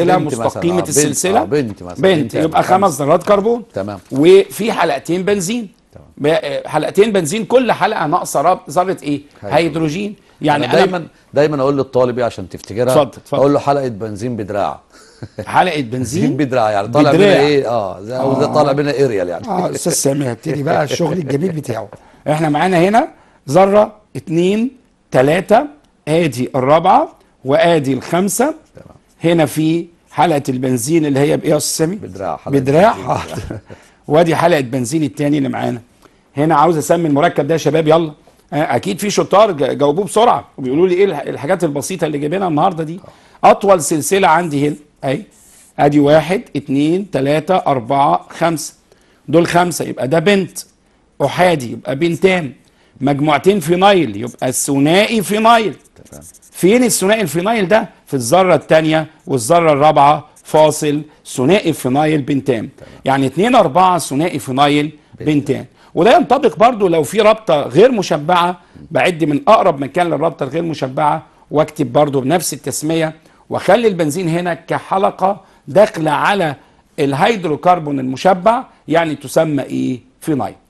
مستقيمة مسبق قيمه آه، آه، السلسله بنت مثلا بنت يبقى يعني خمس ذرات كربون تمام وفي حلقتين بنزين تمام. آه، حلقتين بنزين كل حلقه ناقصه ذره ايه هيدروجين, يعني أنا دايما أنا... دايما اقول للطالب ايه عشان تفتكرها اتفضل اقول له حلقه بنزين بدراع حلقه بنزين بدراع يعني طالع بينا ايه اه زي او زي طالع بينا اريال يعني اه استاذ سامي هبتدي بقى الشغل الجميل بتاعه احنا معانا هنا ذره اتنين تلاته ادي الرابعه وادي الخمسه هنا في حلقه البنزين اللي هي بايه يا سامي بدراع حلقة بدراع وادي حلقه بنزين التاني اللي معانا هنا عاوز اسمي المركب ده يا شباب يلا آه، اكيد في شطار جاوبوه بسرعه وبيقولوا لي ايه الحاجات البسيطه اللي جايبينها النهارده دي اطول سلسله عندي هنا اي ادي واحد اتنين تلاته اربعه خمسه دول خمسه يبقى ده بنت احادي يبقى بنتان مجموعتين فينايل يبقى ثنائي فينايل فين الثنائي الفينايل ده في الذره الثانيه والذره الرابعه فاصل ثنائي فينايل بنتان يعني 2 4 ثنائي فينايل بنتان وده ينطبق برضو لو في رابطه غير مشبعه بعد من اقرب مكان للرابطه الغير مشبعه واكتب برضو بنفس التسميه واخلي البنزين هنا كحلقه داخله على الهيدروكربون المشبع يعني تسمى ايه فينايل